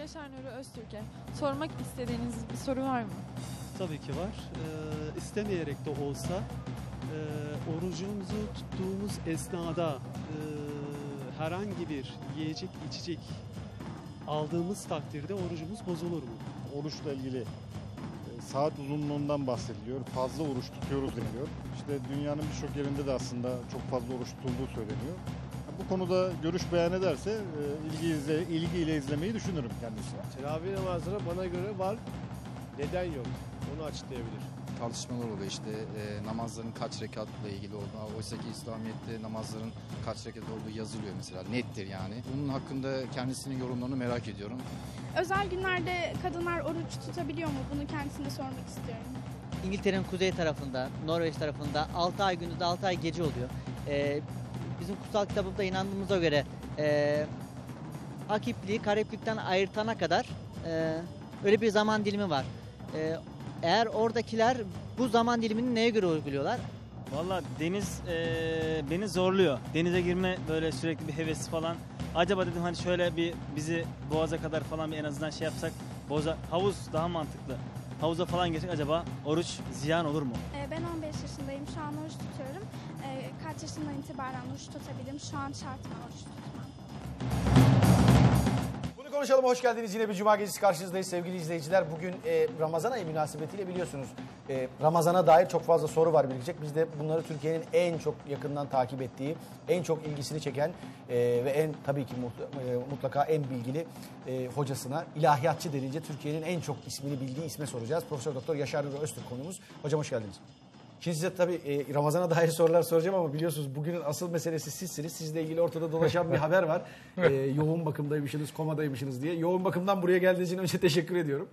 Yaşar Nuri Öztürk'e sormak istediğiniz bir soru var mı? Tabii ki var. Ee, istemeyerek de olsa e, orucumuzu tuttuğumuz esnada e, herhangi bir yiyecek içecek aldığımız takdirde orucumuz bozulur mu? Oruçla ilgili e, saat uzunluğundan bahsediliyor. Fazla oruç tutuyoruz deniliyor. İşte dünyanın birçok yerinde de aslında çok fazla oruç tutulduğu söyleniyor konuda görüş beyan ederse e, ilgi izle, ilgiyle izlemeyi düşünürüm kendisine. Teravih namazına bana göre var. Neden yok? Onu açıklayabilir. Tartışmalar oluyor işte e, namazların kaç rekatla ilgili olduğu. Oysa ki İslamiyet'te namazların kaç rekat olduğu yazılıyor mesela. Nettir yani. Bunun hakkında kendisinin yorumlarını merak ediyorum. Özel günlerde kadınlar oruç tutabiliyor mu? Bunu kendisine sormak istiyorum. İngiltere'nin kuzey tarafında, Norveç tarafında 6 ay gündüz 6 ay gece oluyor. Ee, bizim kutsal kitabımızda inandığımıza göre e, ak ipliği ayırtana kadar e, öyle bir zaman dilimi var. E, eğer oradakiler bu zaman dilimini neye göre uyguluyorlar? Valla deniz e, beni zorluyor. Denize girme böyle sürekli bir hevesi falan. Acaba dedim hani şöyle bir bizi boğaza kadar falan bir en azından şey yapsak. Boğaza, havuz daha mantıklı. Havuza falan girsek acaba oruç ziyan olur mu? E, ben 15 yaşındayım. Şu an oruç tutuyorum e, kaç yaşından itibaren oruç tutabildim. Şu an şart mı oruç tutmam? Bunu konuşalım. Hoş geldiniz. Yine bir cuma gecesi karşınızdayız sevgili izleyiciler. Bugün e, Ramazan ayı münasebetiyle biliyorsunuz e, Ramazan'a dair çok fazla soru var birikecek. Biz de bunları Türkiye'nin en çok yakından takip ettiği, en çok ilgisini çeken e, ve en tabii ki e, mutlaka en bilgili e, hocasına ilahiyatçı denince Türkiye'nin en çok ismini bildiği isme soracağız. Profesör Doktor Yaşar Nuri Öztürk konuğumuz. Hocam hoş geldiniz. Şimdi size tabii e, Ramazan'a dair sorular soracağım ama biliyorsunuz bugünün asıl meselesi sizsiniz. Sizle ilgili ortada dolaşan bir haber var. E, yoğun bakımdaymışsınız, komadaymışsınız diye. Yoğun bakımdan buraya geldiğiniz için önce teşekkür ediyorum.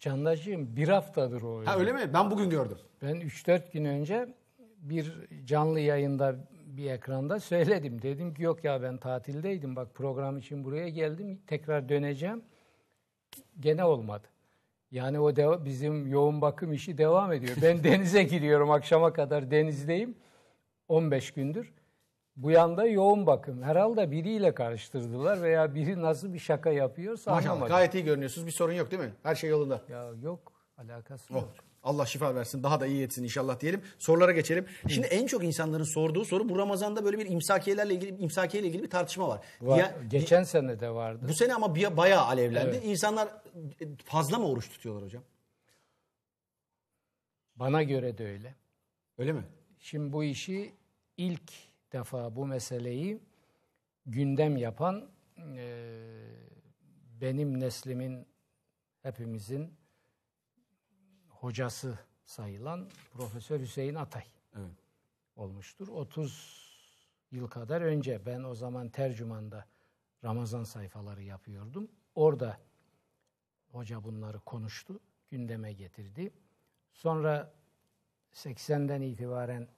Candaşım bir haftadır o. Ha yani. öyle mi? Ben bugün gördüm. Ben 3-4 gün önce bir canlı yayında bir ekranda söyledim. Dedim ki yok ya ben tatildeydim. Bak program için buraya geldim. Tekrar döneceğim. Gene olmadı. Yani o de, bizim yoğun bakım işi devam ediyor. Ben denize giriyorum akşama kadar denizdeyim. 15 gündür. Bu yanda yoğun bakım. Herhalde biriyle karıştırdılar veya biri nasıl bir şaka yapıyorsa Maşallah anlamadım. gayet iyi görünüyorsunuz. Bir sorun yok değil mi? Her şey yolunda. Ya yok alakası oh. yok. Allah şifa versin daha da iyi etsin inşallah diyelim. Sorulara geçelim. Şimdi en çok insanların sorduğu soru bu Ramazan'da böyle bir imsakiyelerle ilgili imsakiyeyle ilgili bir tartışma var. var. Ya, geçen sene de vardı. Bu sene ama bayağı alevlendi. Evet. İnsanlar e, fazla mı oruç tutuyorlar hocam? Bana göre de öyle. Öyle mi? Şimdi bu işi ilk defa bu meseleyi gündem yapan e, benim neslimin hepimizin hocası sayılan Profesör Hüseyin Atay evet. olmuştur. 30 yıl kadar önce ben o zaman tercümanda Ramazan sayfaları yapıyordum. Orada hoca bunları konuştu, gündeme getirdi. Sonra 80'den itibaren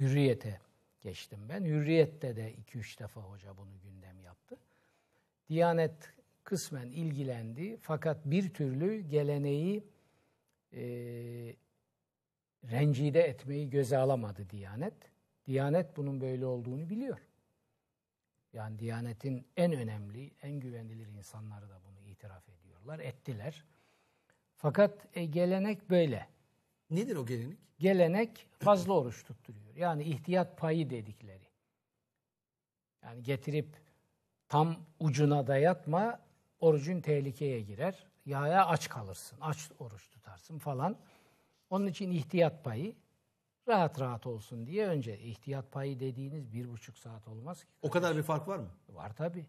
Hürriyet'e geçtim ben. Hürriyet'te de 2-3 defa hoca bunu gündem yaptı. Diyanet kısmen ilgilendi fakat bir türlü geleneği e, rencide etmeyi göze alamadı Diyanet. Diyanet bunun böyle olduğunu biliyor. Yani Diyanet'in en önemli, en güvenilir insanları da bunu itiraf ediyorlar, ettiler. Fakat e, gelenek böyle. Nedir o gelenek? Gelenek fazla oruç tutturuyor. Yani ihtiyat payı dedikleri. Yani getirip tam ucuna dayatma, orucun tehlikeye girer. Yağya aç kalırsın, aç oruç tutarsın falan. Onun için ihtiyat payı rahat rahat olsun diye önce ihtiyat payı dediğiniz bir buçuk saat olmaz ki. Kardeşim. O kadar bir fark var mı? Var tabi.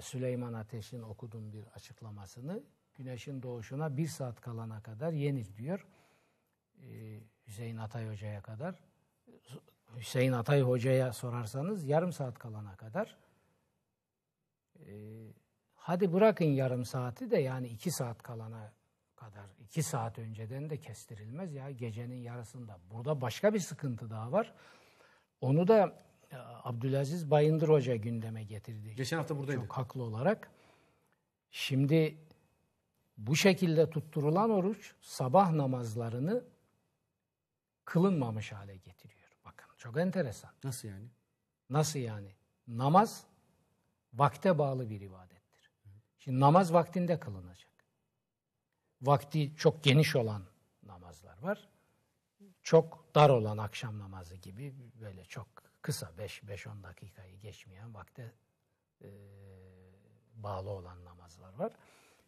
Süleyman Ateş'in okudum bir açıklamasını. Güneşin doğuşuna bir saat kalana kadar yenir diyor. Ee, Hüseyin Atay Hoca'ya kadar. Hüseyin Atay Hoca'ya sorarsanız yarım saat kalana kadar. Ee, Hadi bırakın yarım saati de yani iki saat kalana kadar iki saat önceden de kestirilmez ya gecenin yarısında. Burada başka bir sıkıntı daha var. Onu da e, Abdülaziz Bayındır Hoca gündeme getirdi. Geçen hafta buradaydı. Çok haklı olarak. Şimdi bu şekilde tutturulan oruç sabah namazlarını kılınmamış hale getiriyor. Bakın çok enteresan. Nasıl yani? Nasıl yani? Namaz vakte bağlı bir ibadet. Şimdi namaz vaktinde kılınacak. Vakti çok geniş olan namazlar var. Çok dar olan akşam namazı gibi böyle çok kısa 5-10 dakikayı geçmeyen vakte e, bağlı olan namazlar var.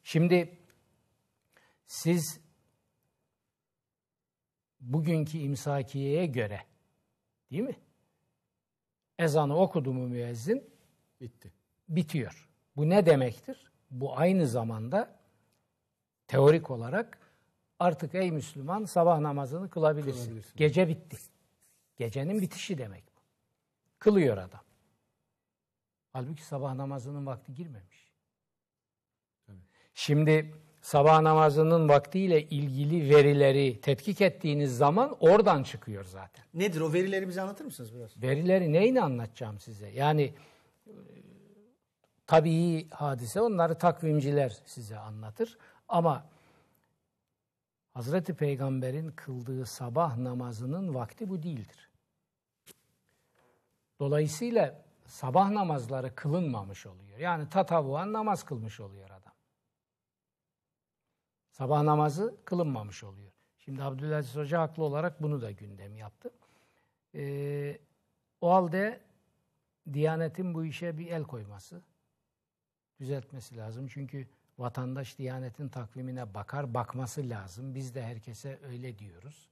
Şimdi siz bugünkü imsakiyeye göre değil mi? Ezanı okudu mu müezzin? Bitti. Bitiyor. Bu ne demektir? bu aynı zamanda teorik olarak artık ey Müslüman sabah namazını kılabilirsin. kılabilirsin. Gece bitti. Gecenin bitişi demek bu. Kılıyor adam. Halbuki sabah namazının vakti girmemiş. Evet. Şimdi sabah namazının vaktiyle ilgili verileri tetkik ettiğiniz zaman oradan çıkıyor zaten. Nedir o verileri bize anlatır mısınız biraz? Verileri neyle anlatacağım size? Yani tabii hadise. Onları takvimciler size anlatır. Ama Hazreti Peygamber'in kıldığı sabah namazının vakti bu değildir. Dolayısıyla sabah namazları kılınmamış oluyor. Yani tatavuan namaz kılmış oluyor adam. Sabah namazı kılınmamış oluyor. Şimdi Abdülaziz Hoca haklı olarak bunu da gündem yaptı. Ee, o halde Diyanet'in bu işe bir el koyması, düzeltmesi lazım. Çünkü vatandaş Diyanet'in takvimine bakar, bakması lazım. Biz de herkese öyle diyoruz.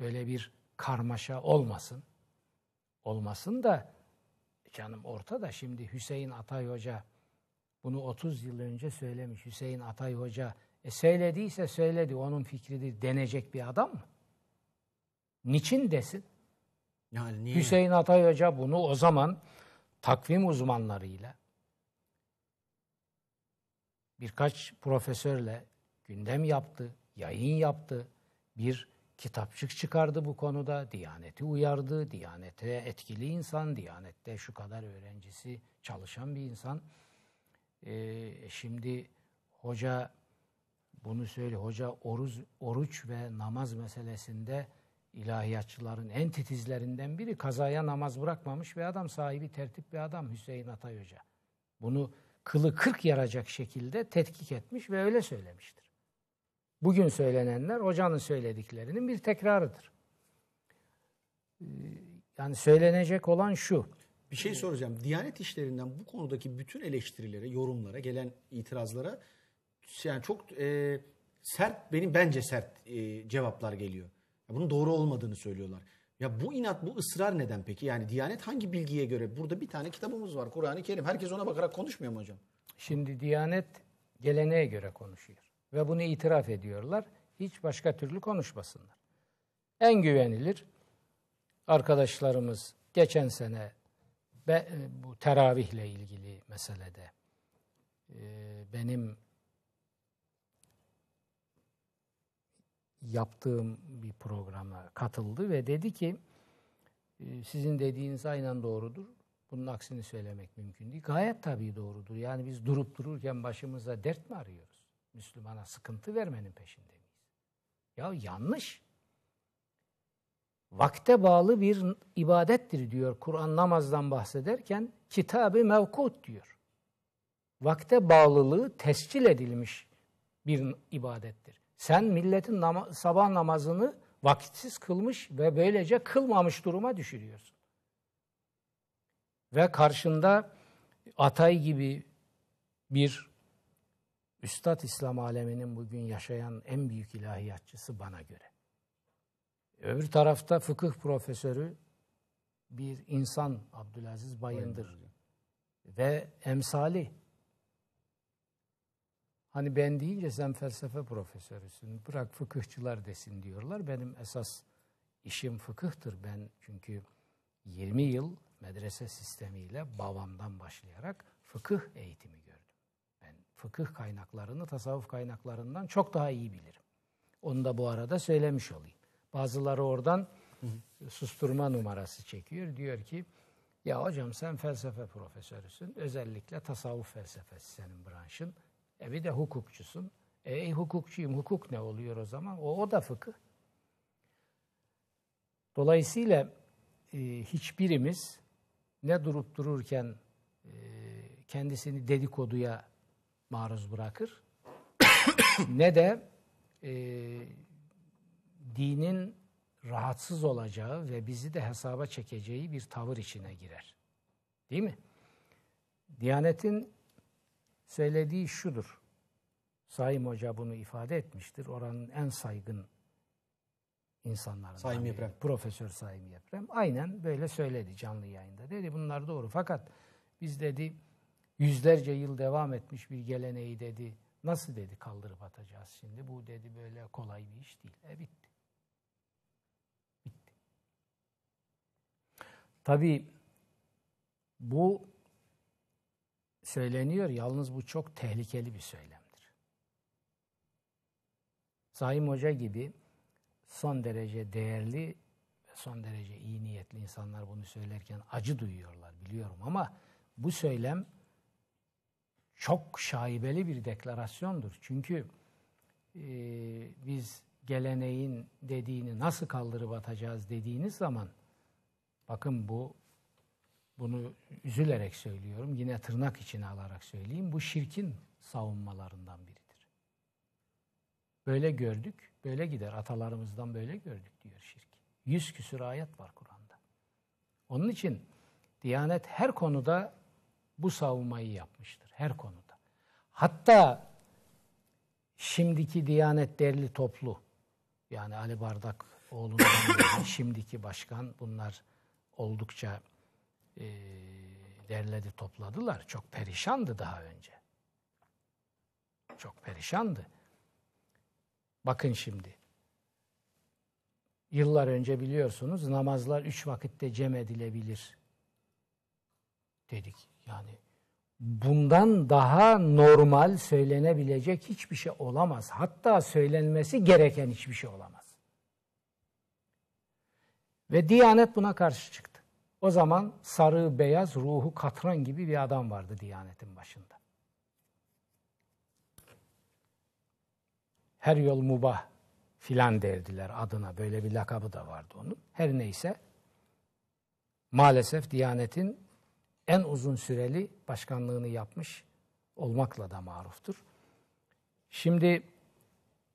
Böyle bir karmaşa olmasın. Olmasın da canım ortada şimdi Hüseyin Atay Hoca bunu 30 yıl önce söylemiş. Hüseyin Atay Hoca e söylediyse söyledi onun fikridir denecek bir adam mı? Niçin desin? Yani niye? Hüseyin Atay Hoca bunu o zaman takvim uzmanlarıyla, birkaç profesörle gündem yaptı, yayın yaptı. Bir kitapçık çıkardı bu konuda. Diyaneti uyardı. Diyanete etkili insan, Diyanette şu kadar öğrencisi çalışan bir insan. Ee, şimdi hoca bunu söyle hoca oruz, oruç ve namaz meselesinde ilahiyatçıların en titizlerinden biri kazaya namaz bırakmamış bir adam sahibi tertip bir adam Hüseyin Atay Hoca. Bunu kılı kırk yaracak şekilde tetkik etmiş ve öyle söylemiştir. Bugün söylenenler hocanın söylediklerinin bir tekrarıdır. Ee, yani söylenecek olan şu. Bir şey soracağım. Diyanet işlerinden bu konudaki bütün eleştirilere, yorumlara, gelen itirazlara yani çok e, sert, benim bence sert e, cevaplar geliyor. Bunun doğru olmadığını söylüyorlar. Ya bu inat, bu ısrar neden peki? Yani Diyanet hangi bilgiye göre? Burada bir tane kitabımız var, Kur'an-ı Kerim. Herkes ona bakarak konuşmuyor mu hocam? Şimdi Diyanet geleneğe göre konuşuyor. Ve bunu itiraf ediyorlar. Hiç başka türlü konuşmasınlar. En güvenilir arkadaşlarımız geçen sene be, bu teravihle ilgili meselede e, benim yaptığım bir programa katıldı ve dedi ki ee, sizin dediğiniz aynen doğrudur. Bunun aksini söylemek mümkün değil. Gayet tabii doğrudur. Yani biz durup dururken başımıza dert mi arıyoruz? Müslümana sıkıntı vermenin peşinde miyiz? Ya yanlış. Vakte bağlı bir ibadettir diyor. Kur'an namazdan bahsederken kitabı mevkut diyor. Vakte bağlılığı tescil edilmiş bir ibadettir. Sen milletin nama, sabah namazını vakitsiz kılmış ve böylece kılmamış duruma düşürüyorsun. Ve karşında Atay gibi bir Üstad İslam aleminin bugün yaşayan en büyük ilahiyatçısı bana göre. Öbür tarafta fıkıh profesörü bir insan Abdülaziz Bayındır. Bayındır. Ve emsali Hani ben deyince sen felsefe profesörüsün, bırak fıkıhçılar desin diyorlar. Benim esas işim fıkıhtır. Ben çünkü 20 yıl medrese sistemiyle babamdan başlayarak fıkıh eğitimi gördüm. Ben fıkıh kaynaklarını tasavvuf kaynaklarından çok daha iyi bilirim. Onu da bu arada söylemiş olayım. Bazıları oradan susturma numarası çekiyor. Diyor ki ya hocam sen felsefe profesörüsün. Özellikle tasavvuf felsefesi senin branşın. E bir de hukukçusun. E hukukçuyum, hukuk ne oluyor o zaman? O, o da fıkıh. Dolayısıyla e, hiçbirimiz ne durup dururken e, kendisini dedikoduya maruz bırakır ne de e, dinin rahatsız olacağı ve bizi de hesaba çekeceği bir tavır içine girer. Değil mi? Diyanetin söylediği şudur. Saim Hoca bunu ifade etmiştir. Oranın en saygın insanlarından. Saim Yeprem. Profesör Saim Yeprem. Aynen böyle söyledi canlı yayında. Dedi bunlar doğru fakat biz dedi yüzlerce yıl devam etmiş bir geleneği dedi nasıl dedi kaldırıp atacağız şimdi. Bu dedi böyle kolay bir iş değil. E bitti. Bitti. Tabii bu söyleniyor. Yalnız bu çok tehlikeli bir söylemdir. Saim Hoca gibi son derece değerli ve son derece iyi niyetli insanlar bunu söylerken acı duyuyorlar biliyorum ama bu söylem çok şaibeli bir deklarasyondur. Çünkü e, biz geleneğin dediğini nasıl kaldırıp atacağız dediğiniz zaman bakın bu bunu üzülerek söylüyorum, yine tırnak içine alarak söyleyeyim. Bu şirkin savunmalarından biridir. Böyle gördük, böyle gider. Atalarımızdan böyle gördük diyor şirk. Yüz küsur ayet var Kur'an'da. Onun için Diyanet her konuda bu savunmayı yapmıştır. Her konuda. Hatta şimdiki Diyanet derli toplu yani Ali Bardak oğlundan şimdiki başkan bunlar oldukça e, derledi, topladılar. Çok perişandı daha önce. Çok perişandı. Bakın şimdi. Yıllar önce biliyorsunuz namazlar üç vakitte cem edilebilir dedik. Yani bundan daha normal söylenebilecek hiçbir şey olamaz. Hatta söylenmesi gereken hiçbir şey olamaz. Ve Diyanet buna karşı çıktı. O zaman sarı beyaz ruhu katran gibi bir adam vardı Diyanet'in başında. Her yol mubah filan derdiler adına. Böyle bir lakabı da vardı onun. Her neyse maalesef Diyanet'in en uzun süreli başkanlığını yapmış olmakla da maruftur. Şimdi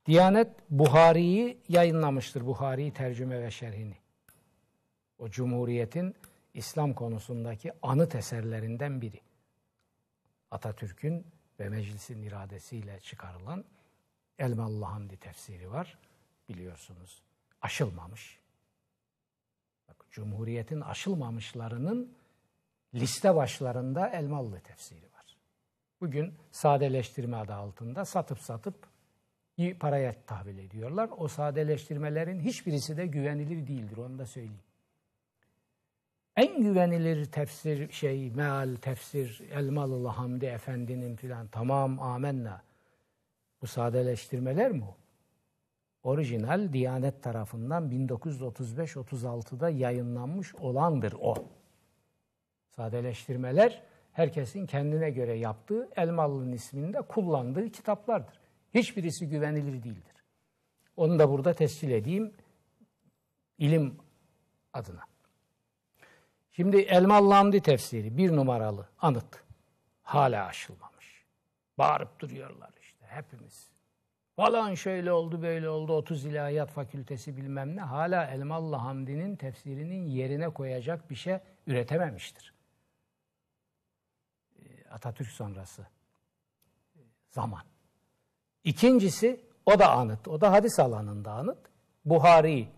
Diyanet Buhari'yi yayınlamıştır. Buhari'yi tercüme ve şerhini. O Cumhuriyet'in İslam konusundaki anıt eserlerinden biri. Atatürk'ün ve meclisin iradesiyle çıkarılan Elmalı Hamdi tefsiri var biliyorsunuz. Aşılmamış. Bak, Cumhuriyet'in aşılmamışlarının liste başlarında Elmalı tefsiri var. Bugün sadeleştirme adı altında satıp satıp paraya tahvil ediyorlar. O sadeleştirmelerin hiçbirisi de güvenilir değildir onu da söyleyeyim en güvenilir tefsir şey meal tefsir Elmalılı Hamdi Efendi'nin filan tamam amenna. Bu sadeleştirmeler mi Orijinal Diyanet tarafından 1935-36'da yayınlanmış olandır o. Sadeleştirmeler herkesin kendine göre yaptığı Elmalı'nın isminde kullandığı kitaplardır. Hiçbirisi güvenilir değildir. Onu da burada tescil edeyim ilim adına. Şimdi Elmalı Hamdi tefsiri bir numaralı anıt. Hala aşılmamış. Bağırıp duruyorlar işte hepimiz. Falan şöyle oldu böyle oldu 30 ilahiyat fakültesi bilmem ne. Hala Elmalı Hamdi'nin tefsirinin yerine koyacak bir şey üretememiştir. Ee, Atatürk sonrası e, zaman. İkincisi o da anıt. O da hadis alanında anıt. Buhari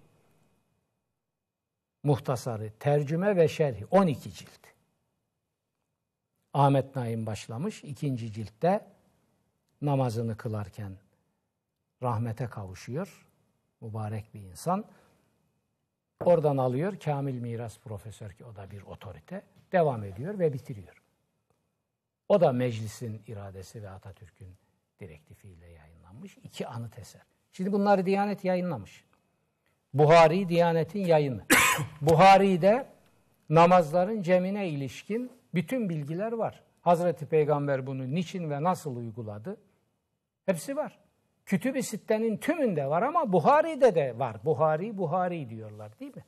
muhtasarı, tercüme ve şerhi 12 cilt. Ahmet Naim başlamış. ikinci ciltte namazını kılarken rahmete kavuşuyor. Mübarek bir insan. Oradan alıyor. Kamil Miras Profesör ki o da bir otorite. Devam ediyor ve bitiriyor. O da meclisin iradesi ve Atatürk'ün direktifiyle yayınlanmış. iki anıt eser. Şimdi bunları Diyanet yayınlamış. Buhari Diyanet'in yayını. Buhari'de namazların cemine ilişkin bütün bilgiler var. Hazreti Peygamber bunu niçin ve nasıl uyguladı? Hepsi var. Kütüb-i Sitte'nin tümünde var ama Buhari'de de var. Buhari, Buhari diyorlar değil mi?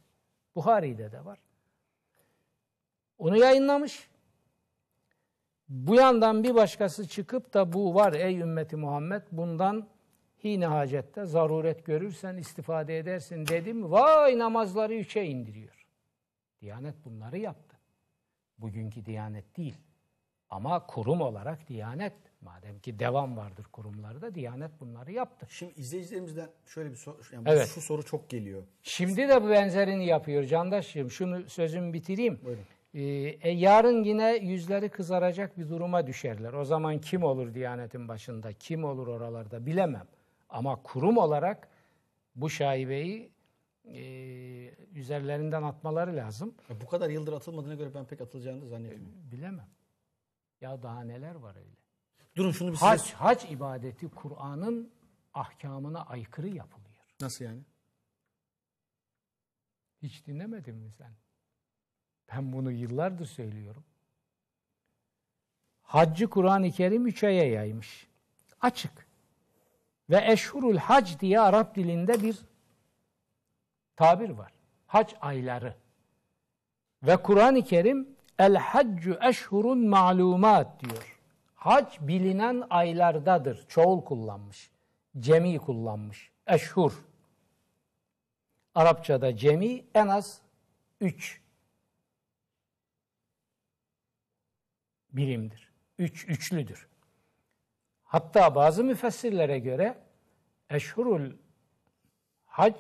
Buhari'de de var. Onu yayınlamış. Bu yandan bir başkası çıkıp da bu var ey ümmeti Muhammed bundan hine hacette zaruret görürsen istifade edersin dedim. Vay namazları üçe indiriyor. Diyanet bunları yaptı. Bugünkü Diyanet değil. Ama kurum olarak Diyanet madem ki devam vardır kurumlarda Diyanet bunları yaptı. Şimdi izleyicilerimizden şöyle bir soru yani evet. şu soru çok geliyor. Şimdi de bu benzerini yapıyor Candaş'cığım. Şunu sözümü bitireyim. Buyurun. Ee, e, yarın yine yüzleri kızaracak bir duruma düşerler. O zaman kim olur Diyanet'in başında, kim olur oralarda bilemem. Ama kurum olarak bu şaibeyi e, üzerlerinden atmaları lazım. Bu kadar yıldır atılmadığına göre ben pek atılacağını da zannetmiyorum. E, bilemem. Ya daha neler var öyle. Durun şunu bir hac, size... hac ibadeti Kur'an'ın ahkamına aykırı yapılıyor. Nasıl yani? Hiç dinlemedin mi sen? Ben bunu yıllardır söylüyorum. Haccı Kur'an-ı Kerim üç aya yaymış. Açık. Ve eşhurul hac diye Arap dilinde bir tabir var. Hac ayları. Ve Kur'an-ı Kerim el haccu eşhurun malumat diyor. Hac bilinen aylardadır. Çoğul kullanmış. Cemi kullanmış. Eşhur. Arapçada cemi en az üç birimdir. Üç, üçlüdür. Hatta bazı müfessirlere göre eşhurul hac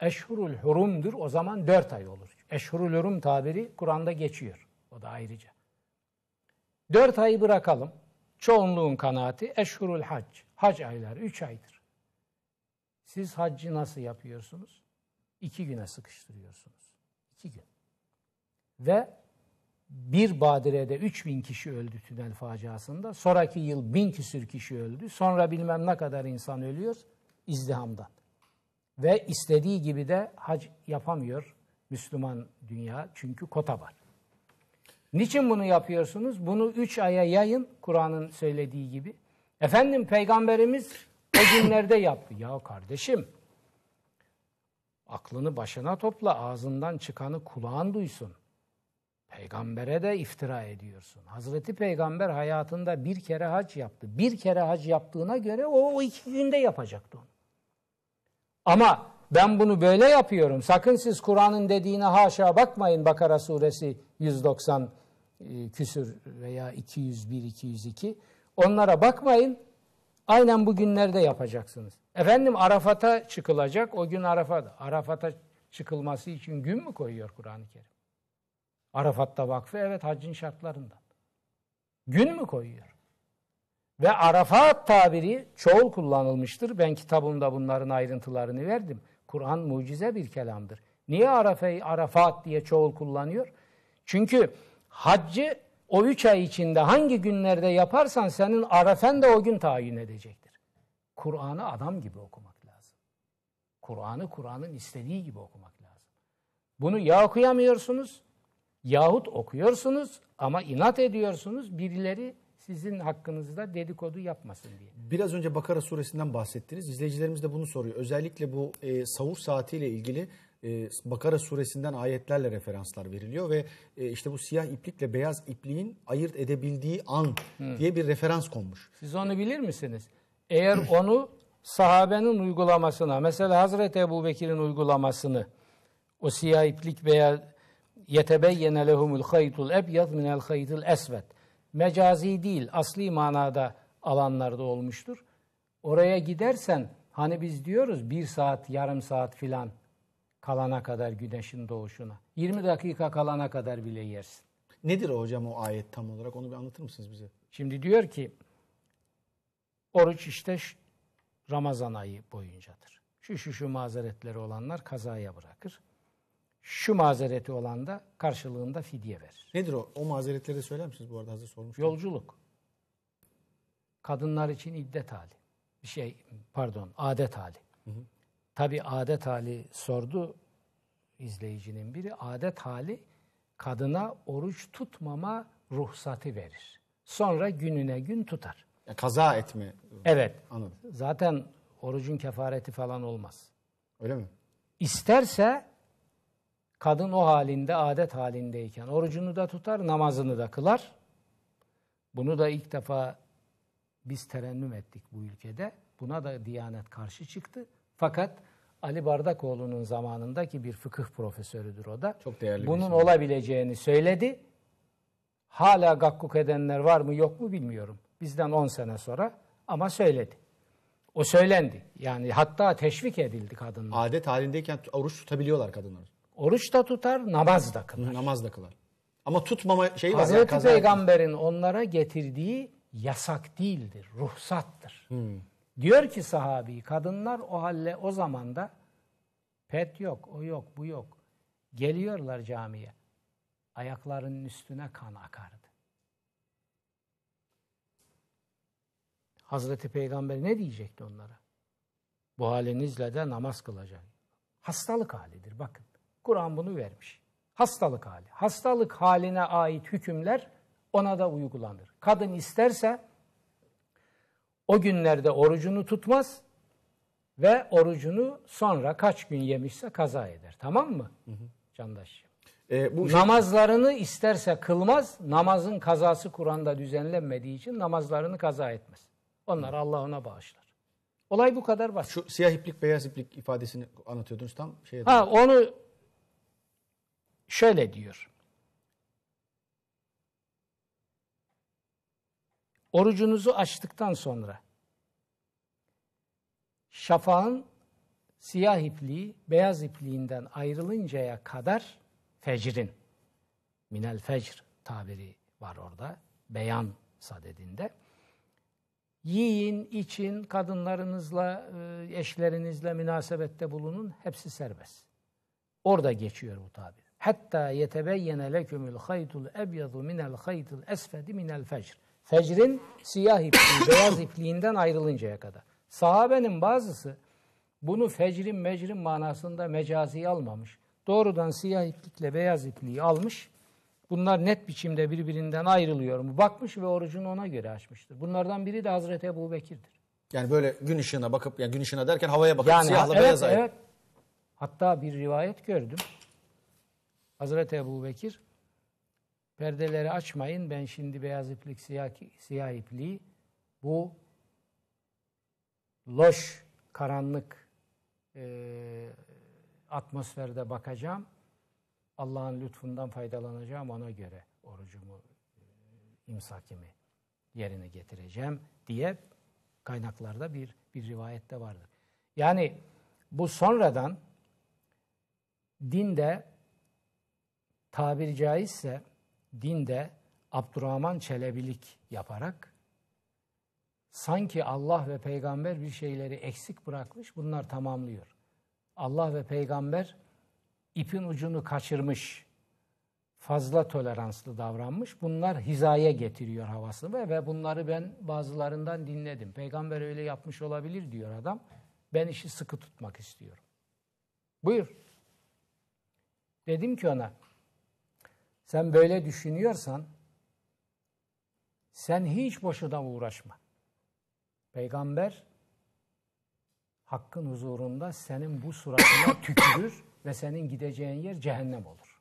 eşhurul hurumdur. O zaman dört ay olur. Eşhurul hurum tabiri Kur'an'da geçiyor. O da ayrıca. Dört ayı bırakalım. Çoğunluğun kanaati eşhurul hac. Hac ayları üç aydır. Siz haccı nasıl yapıyorsunuz? İki güne sıkıştırıyorsunuz. İki gün. Ve bir badirede 3000 kişi öldü tünel faciasında. Sonraki yıl 1000 küsür kişi öldü. Sonra bilmem ne kadar insan ölüyor izdihamdan. Ve istediği gibi de hac yapamıyor Müslüman dünya çünkü kota var. Niçin bunu yapıyorsunuz? Bunu üç aya yayın Kur'an'ın söylediği gibi. Efendim peygamberimiz o günlerde yaptı. Ya kardeşim aklını başına topla ağzından çıkanı kulağın duysun. Peygambere de iftira ediyorsun. Hazreti Peygamber hayatında bir kere hac yaptı. Bir kere hac yaptığına göre o, o iki günde yapacaktı onu. Ama ben bunu böyle yapıyorum. Sakın siz Kur'an'ın dediğine haşa bakmayın. Bakara suresi 190 e, küsür veya 201, 202. Onlara bakmayın. Aynen bu günlerde yapacaksınız. Efendim Arafat'a çıkılacak. O gün Arafat'a. Arafat'a çıkılması için gün mü koyuyor Kur'an-ı Kerim? Arafat'ta vakfı evet haccın şartlarından. Gün mü koyuyor? Ve Arafat tabiri çoğul kullanılmıştır. Ben kitabımda bunların ayrıntılarını verdim. Kur'an mucize bir kelamdır. Niye Arafa'yı Arafat diye çoğul kullanıyor? Çünkü haccı o üç ay içinde hangi günlerde yaparsan senin Arafen de o gün tayin edecektir. Kur'an'ı adam gibi okumak lazım. Kur'an'ı Kur'an'ın istediği gibi okumak lazım. Bunu ya okuyamıyorsunuz Yahut okuyorsunuz ama inat ediyorsunuz birileri sizin hakkınızda dedikodu yapmasın diye. Biraz önce Bakara suresinden bahsettiniz. İzleyicilerimiz de bunu soruyor. Özellikle bu e, savur saatiyle ilgili e, Bakara suresinden ayetlerle referanslar veriliyor ve e, işte bu siyah iplikle beyaz ipliğin ayırt edebildiği an Hı. Hmm. diye bir referans konmuş. Siz onu bilir misiniz? Eğer onu sahabenin uygulamasına, mesela Hazreti Ebu Bekir'in uygulamasını, o siyah iplik beyaz yetebeyyene lehumul haytul ebyad minel haytul esved. Mecazi değil, asli manada alanlarda olmuştur. Oraya gidersen hani biz diyoruz bir saat, yarım saat filan kalana kadar güneşin doğuşuna. 20 dakika kalana kadar bile yersin. Nedir hocam o ayet tam olarak? Onu bir anlatır mısınız bize? Şimdi diyor ki oruç işte Ramazan ayı boyuncadır. Şu şu şu mazeretleri olanlar kazaya bırakır şu mazereti olan da karşılığında fidye verir. Nedir o? O mazeretleri söyler misiniz bu arada hazır sormuş. Yolculuk. Kadınlar için iddet hali. Bir şey pardon adet hali. Hı hı. Tabi adet hali sordu izleyicinin biri. Adet hali kadına oruç tutmama ruhsatı verir. Sonra gününe gün tutar. Ya kaza etme. Evet. Anladım. Zaten orucun kefareti falan olmaz. Öyle mi? İsterse Kadın o halinde, adet halindeyken orucunu da tutar, namazını da kılar. Bunu da ilk defa biz terennüm ettik bu ülkede. Buna da Diyanet karşı çıktı. Fakat Ali Bardakoğlu'nun zamanındaki bir fıkıh profesörüdür o da. Çok değerli Bunun olabileceğini söyledi. Hala gakkuk edenler var mı yok mu bilmiyorum. Bizden 10 sene sonra ama söyledi. O söylendi. Yani hatta teşvik edildi kadınlar. Adet halindeyken oruç tutabiliyorlar kadınlar. Oruç da tutar, namaz da kılar. Namaz da kılar. Ama tutmama şeyi var. Hazreti yani, Peygamber'in onlara getirdiği yasak değildir, ruhsattır. Hmm. Diyor ki sahabi, kadınlar o halle o zamanda pet yok, o yok, bu yok. Geliyorlar camiye. Ayaklarının üstüne kan akardı. Hazreti Peygamber ne diyecekti onlara? Bu halinizle de namaz kılacak. Hastalık halidir bakın. Kur'an bunu vermiş. Hastalık hali. Hastalık haline ait hükümler ona da uygulanır. Kadın isterse o günlerde orucunu tutmaz ve orucunu sonra kaç gün yemişse kaza eder. Tamam mı? Hı hı. Candaş. E, bu şey- Namazlarını şey... isterse kılmaz. Namazın kazası Kur'an'da düzenlenmediği için namazlarını kaza etmez. Onları Allah ona bağışlar. Olay bu kadar basit. Şu siyah iplik beyaz iplik ifadesini anlatıyordunuz tam. Şeye ha, onu şöyle diyor. Orucunuzu açtıktan sonra şafağın siyah ipliği beyaz ipliğinden ayrılıncaya kadar fecrin minel fecr tabiri var orada beyan sadedinde yiyin, için, kadınlarınızla, e, eşlerinizle münasebette bulunun. Hepsi serbest. Orada geçiyor bu tabi. Hatta yetebeyyene lekümül haytul ebyadu minel haytul esfedi minel fecr. Fecrin siyah ipliği, beyaz ipliğinden ayrılıncaya kadar. Sahabenin bazısı bunu fecrin mecrin manasında mecazi almamış. Doğrudan siyah iplikle beyaz ipliği almış. Bunlar net biçimde birbirinden ayrılıyor mu? Bakmış ve orucunu ona göre açmıştır. Bunlardan biri de Hazreti Ebu Bekir'dir. Yani böyle gün ışığına bakıp, yani gün ışığına derken havaya bakıp yani, siyahla evet, beyaz evet. Hatta bir rivayet gördüm. Hazreti Ebu Bekir perdeleri açmayın ben şimdi beyaz iplik siyah, siyah ipliği bu loş karanlık e, atmosferde bakacağım. Allah'ın lütfundan faydalanacağım ona göre orucumu e, imsakimi yerine getireceğim diye kaynaklarda bir bir rivayette vardır. Yani bu sonradan dinde tabiri caizse dinde Abdurrahman Çelebilik yaparak sanki Allah ve peygamber bir şeyleri eksik bırakmış bunlar tamamlıyor. Allah ve peygamber ipin ucunu kaçırmış, fazla toleranslı davranmış. Bunlar hizaya getiriyor havasını ve, ve bunları ben bazılarından dinledim. Peygamber öyle yapmış olabilir diyor adam. Ben işi sıkı tutmak istiyorum. Buyur. Dedim ki ona sen böyle düşünüyorsan sen hiç boşuna uğraşma. Peygamber hakkın huzurunda senin bu suratına tükürür ve senin gideceğin yer cehennem olur.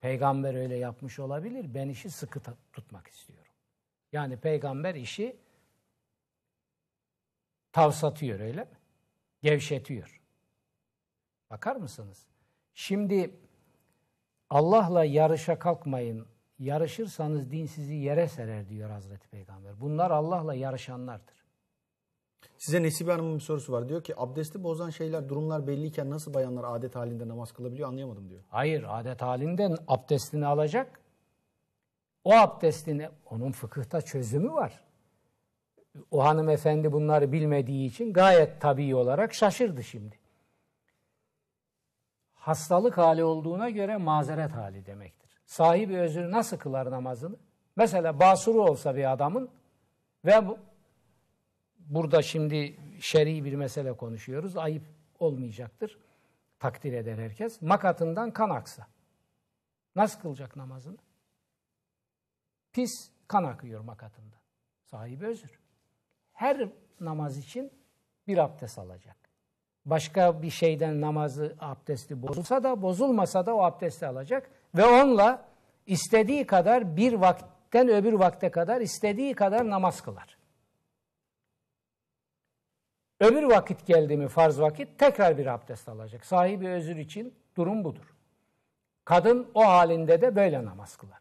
Peygamber öyle yapmış olabilir. Ben işi sıkı tutmak istiyorum. Yani peygamber işi tavsatıyor öyle mi? Gevşetiyor. Bakar mısınız? Şimdi Allah'la yarışa kalkmayın. Yarışırsanız din sizi yere serer diyor Hazreti Peygamber. Bunlar Allah'la yarışanlardır. Size Nesibe Hanım'ın bir sorusu var. Diyor ki abdesti bozan şeyler, durumlar belliyken nasıl bayanlar adet halinde namaz kılabiliyor anlayamadım diyor. Hayır adet halinde abdestini alacak. O abdestini, onun fıkıhta çözümü var. O hanımefendi bunları bilmediği için gayet tabii olarak şaşırdı şimdi hastalık hali olduğuna göre mazeret hali demektir. Sahibi özür nasıl kılar namazını? Mesela basuru olsa bir adamın ve bu, burada şimdi şer'i bir mesele konuşuyoruz. Ayıp olmayacaktır. Takdir eder herkes. Makatından kan aksa. Nasıl kılacak namazını? Pis kan akıyor makatında. Sahibi özür. Her namaz için bir abdest alacak başka bir şeyden namazı, abdesti bozulsa da bozulmasa da o abdesti alacak ve onunla istediği kadar bir vakitten öbür vakte kadar istediği kadar namaz kılar. Öbür vakit geldi mi farz vakit tekrar bir abdest alacak. Sahibi özür için durum budur. Kadın o halinde de böyle namaz kılar.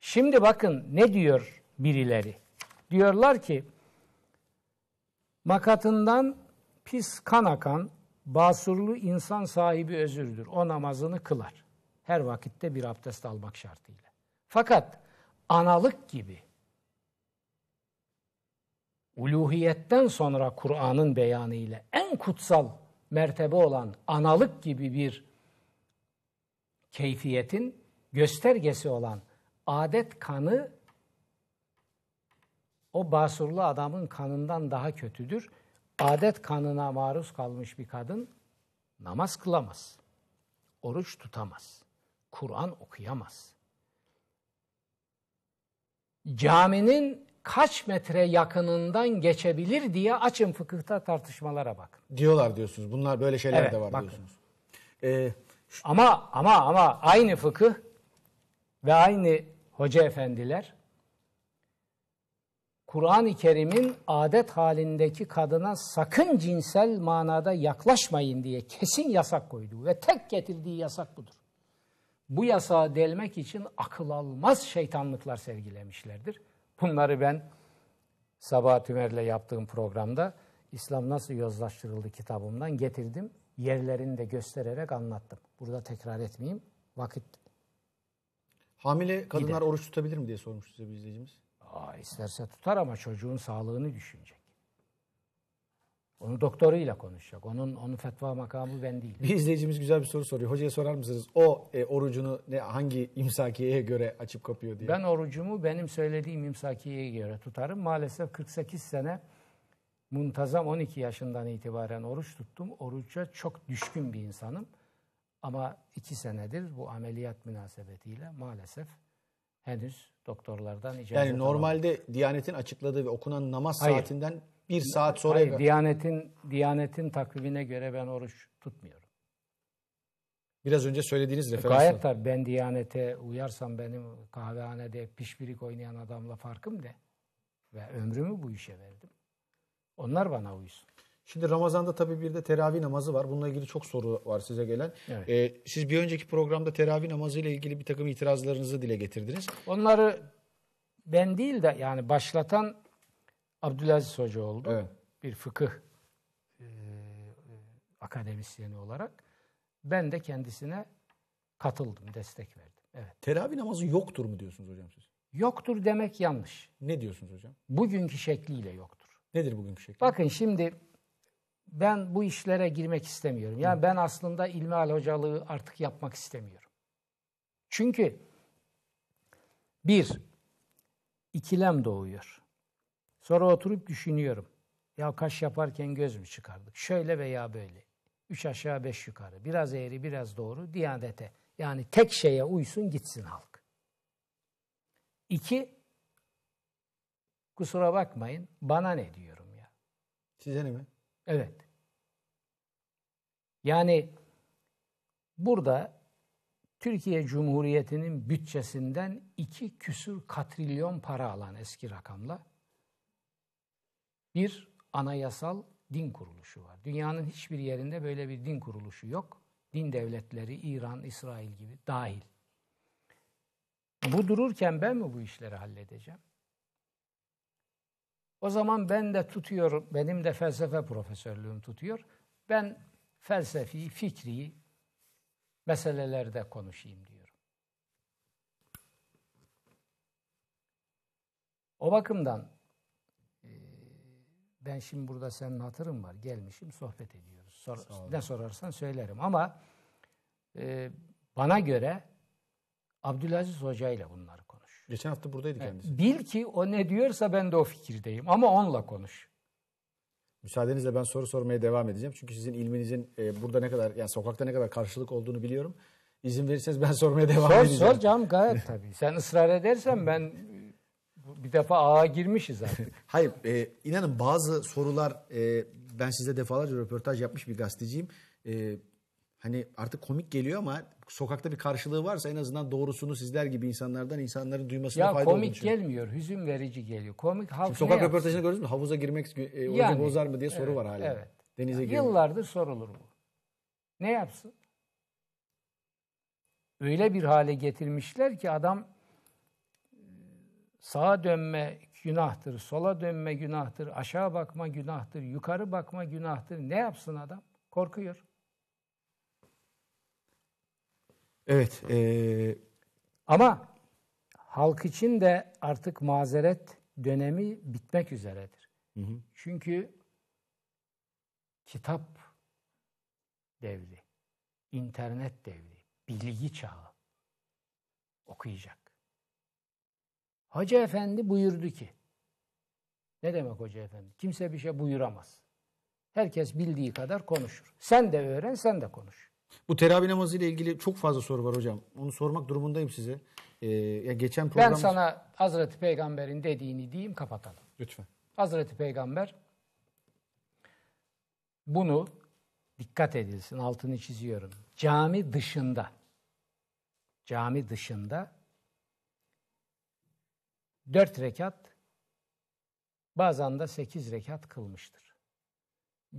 Şimdi bakın ne diyor birileri? Diyorlar ki makatından pis kan akan basurlu insan sahibi özürdür. O namazını kılar. Her vakitte bir abdest almak şartıyla. Fakat analık gibi uluhiyetten sonra Kur'an'ın beyanı ile en kutsal mertebe olan analık gibi bir keyfiyetin göstergesi olan adet kanı o basurlu adamın kanından daha kötüdür adet kanına maruz kalmış bir kadın namaz kılamaz. Oruç tutamaz. Kur'an okuyamaz. Caminin kaç metre yakınından geçebilir diye açın fıkıhta tartışmalara bak. Diyorlar diyorsunuz. Bunlar böyle şeyler evet, de var bakın. diyorsunuz. Ee, Ama ama ama aynı fıkıh ve aynı hoca efendiler Kur'an-ı Kerim'in adet halindeki kadına sakın cinsel manada yaklaşmayın diye kesin yasak koyduğu ve tek getirdiği yasak budur. Bu yasağı delmek için akıl almaz şeytanlıklar sergilemişlerdir. Bunları ben Sabah Tümer'le yaptığım programda İslam Nasıl Yozlaştırıldı kitabımdan getirdim. Yerlerini de göstererek anlattım. Burada tekrar etmeyeyim. Vakit Hamile kadınlar Gider. oruç tutabilir mi diye sormuş size bir izleyicimiz. Aa, isterse tutar ama çocuğun sağlığını düşünecek. Onu doktoruyla konuşacak. Onun onun fetva makamı ben değil. Bir izleyicimiz güzel bir soru soruyor. Hocaya sorar mısınız? O e, orucunu ne hangi imsakiyeye göre açıp kapıyor diye. Ben orucumu benim söylediğim imsakiyeye göre tutarım. Maalesef 48 sene muntazam 12 yaşından itibaren oruç tuttum. Oruca çok düşkün bir insanım. Ama iki senedir bu ameliyat münasebetiyle maalesef henüz doktorlardan icazet Yani normalde alamadık. Diyanet'in açıkladığı ve okunan namaz Hayır. saatinden bir saat sonra... Hayır, Diyanet'in, Diyanet'in takvimine göre ben oruç tutmuyorum. Biraz önce söylediğiniz e, referans. Gayet tabii ben Diyanet'e uyarsam benim kahvehanede pişpirik oynayan adamla farkım ne? Ve ömrümü bu işe verdim. Onlar bana uysun. Şimdi Ramazan'da tabii bir de teravih namazı var. Bununla ilgili çok soru var size gelen. Evet. Ee, siz bir önceki programda teravih namazı ile ilgili bir takım itirazlarınızı dile getirdiniz. Onları ben değil de yani başlatan Abdülaziz Hoca oldu. Evet. Bir fıkıh e, e akademisyeni olarak. Ben de kendisine katıldım, destek verdim. Evet. Teravih namazı yoktur mu diyorsunuz hocam siz? Yoktur demek yanlış. Ne diyorsunuz hocam? Bugünkü şekliyle yoktur. Nedir bugünkü şekli? Bakın şimdi ben bu işlere girmek istemiyorum. Yani ben aslında ilmihal hocalığı artık yapmak istemiyorum. Çünkü bir, ikilem doğuyor. Sonra oturup düşünüyorum. Ya kaş yaparken göz mü çıkardık? Şöyle veya böyle. Üç aşağı beş yukarı. Biraz eğri biraz doğru. Diyanete. Yani tek şeye uysun gitsin halk. İki, kusura bakmayın bana ne diyorum ya. Size ne mi? Evet. Yani burada Türkiye Cumhuriyeti'nin bütçesinden iki küsür katrilyon para alan eski rakamla bir anayasal din kuruluşu var. Dünyanın hiçbir yerinde böyle bir din kuruluşu yok. Din devletleri İran, İsrail gibi dahil. Bu dururken ben mi bu işleri halledeceğim? O zaman ben de tutuyorum, benim de felsefe profesörlüğüm tutuyor. Ben felsefi, fikri meselelerde konuşayım diyorum. O bakımdan e, ben şimdi burada senin hatırın var. Gelmişim sohbet ediyoruz. Sor, ne sorarsan söylerim ama e, bana göre Abdülaziz Hoca ile bunları Geçen hafta buradaydı e, kendisi. Bil ki o ne diyorsa ben de o fikirdeyim ama onunla konuş. Müsaadenizle ben soru sormaya devam edeceğim. Çünkü sizin ilminizin e, burada ne kadar yani sokakta ne kadar karşılık olduğunu biliyorum. İzin verirseniz ben sormaya devam sor, edeceğim. Sor canım gayet tabii. Sen ısrar edersen ben bir defa ağa girmişiz artık. Hayır e, inanın bazı sorular e, ben size defalarca röportaj yapmış bir gazeteciyim. E, hani artık komik geliyor ama sokakta bir karşılığı varsa en azından doğrusunu sizler gibi insanlardan insanların duymasına ya fayda olur. Ya komik gelmiyor, hüzün verici geliyor. Komik halk Şimdi sokak röportajını gördünüz mü? Havuza girmek e, yani, bozar mı diye soru evet, var hala. Evet. Denize yani, Yıllardır sorulur bu. Ne yapsın? Öyle bir hale getirmişler ki adam e, sağa dönme günahtır, sola dönme günahtır, aşağı bakma günahtır, yukarı bakma günahtır. Ne yapsın adam? Korkuyor. Evet. E... Ama halk için de artık mazeret dönemi bitmek üzeredir. Hı hı. Çünkü kitap devri, internet devri, bilgi çağı okuyacak. Hoca efendi buyurdu ki, ne demek hoca efendi? Kimse bir şey buyuramaz. Herkes bildiği kadar konuşur. Sen de öğren, sen de konuş. Bu teravih namazı ile ilgili çok fazla soru var hocam. Onu sormak durumundayım size. Ee, ya geçen program... Ben sana Hazreti Peygamber'in dediğini diyeyim kapatalım. Lütfen. Hazreti Peygamber bunu dikkat edilsin altını çiziyorum. Cami dışında cami dışında dört rekat bazen de sekiz rekat kılmıştır.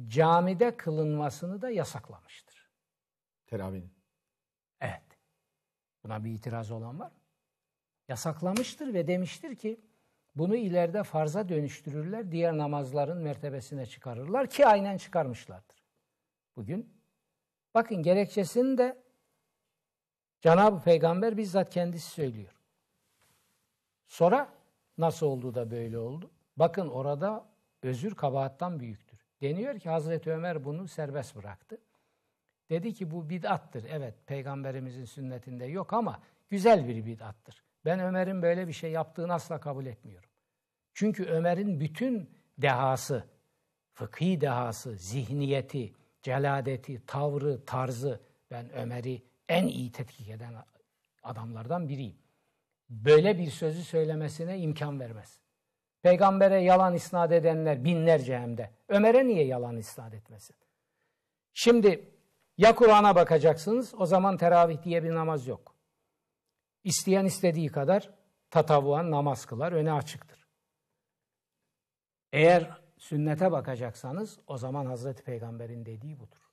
Camide kılınmasını da yasaklamıştır. Teravih'in. Evet. Buna bir itiraz olan var mı? Yasaklamıştır ve demiştir ki bunu ileride farza dönüştürürler, diğer namazların mertebesine çıkarırlar ki aynen çıkarmışlardır. Bugün bakın gerekçesini de Cenab-ı Peygamber bizzat kendisi söylüyor. Sonra nasıl oldu da böyle oldu? Bakın orada özür kabahattan büyüktür. Deniyor ki Hazreti Ömer bunu serbest bıraktı. Dedi ki bu bid'attır. Evet peygamberimizin sünnetinde yok ama güzel bir bid'attır. Ben Ömer'in böyle bir şey yaptığını asla kabul etmiyorum. Çünkü Ömer'in bütün dehası, fıkhi dehası, zihniyeti, celadeti, tavrı, tarzı ben Ömer'i en iyi tetkik eden adamlardan biriyim. Böyle bir sözü söylemesine imkan vermez. Peygambere yalan isnat edenler binlerce hem de. Ömer'e niye yalan isnat etmesin? Şimdi ya Kur'an'a bakacaksınız o zaman teravih diye bir namaz yok. İsteyen istediği kadar tatavuan namaz kılar öne açıktır. Eğer sünnete bakacaksanız o zaman Hazreti Peygamber'in dediği budur.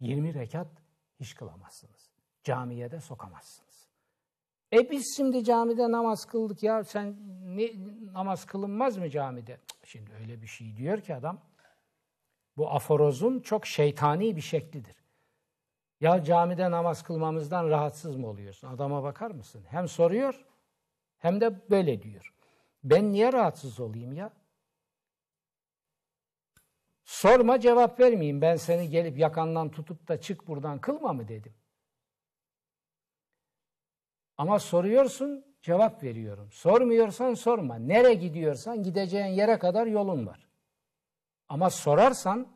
20 rekat hiç kılamazsınız. Camiye de sokamazsınız. E biz şimdi camide namaz kıldık ya sen ne, namaz kılınmaz mı camide? Şimdi öyle bir şey diyor ki adam bu aforozun çok şeytani bir şeklidir. Ya camide namaz kılmamızdan rahatsız mı oluyorsun? Adama bakar mısın? Hem soruyor hem de böyle diyor. Ben niye rahatsız olayım ya? Sorma cevap vermeyeyim. Ben seni gelip yakandan tutup da çık buradan kılma mı dedim. Ama soruyorsun cevap veriyorum. Sormuyorsan sorma. Nere gidiyorsan gideceğin yere kadar yolun var. Ama sorarsan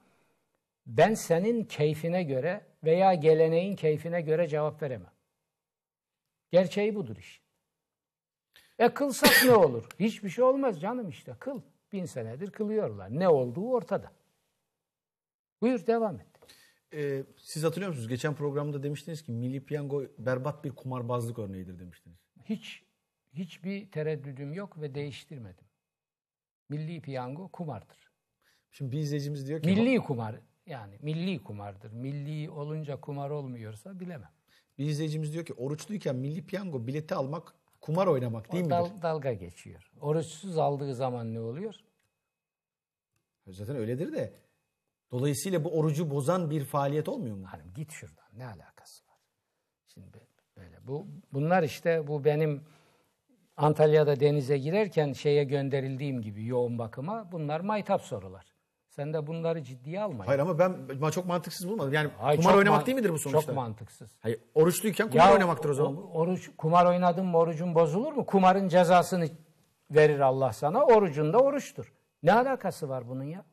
ben senin keyfine göre veya geleneğin keyfine göre cevap veremem. Gerçeği budur iş. E kılsak ne olur? Hiçbir şey olmaz canım işte kıl. Bin senedir kılıyorlar. Ne olduğu ortada. Buyur devam et. Ee, siz hatırlıyor musunuz? Geçen programda demiştiniz ki Milli Piyango berbat bir kumarbazlık örneğidir demiştiniz. Hiç hiçbir tereddüdüm yok ve değiştirmedim. Milli Piyango kumardır. Şimdi bir izleyicimiz diyor ki... Milli kumar yani milli kumardır. Milli olunca kumar olmuyorsa bilemem. Bir izleyicimiz diyor ki oruçluyken milli piyango bileti almak kumar oynamak değil mi? Dal, dalga geçiyor. Oruçsuz aldığı zaman ne oluyor? E, zaten öyledir de. Dolayısıyla bu orucu bozan bir faaliyet olmuyor mu? Hanım git şuradan. Ne alakası var? Şimdi böyle bu bunlar işte bu benim Antalya'da denize girerken şeye gönderildiğim gibi yoğun bakıma bunlar maytap sorular. Sen de bunları ciddiye alma. Hayır ama ben çok mantıksız bulmadım. Yani Hayır, kumar oynamak man- değil midir bu sonuçta? Çok mantıksız. Hayır, oruçluyken kumar ya, oynamaktır o zaman. oruç, kumar oynadın mı orucun bozulur mu? Kumarın cezasını verir Allah sana. Orucun da oruçtur. Ne alakası var bunun ya?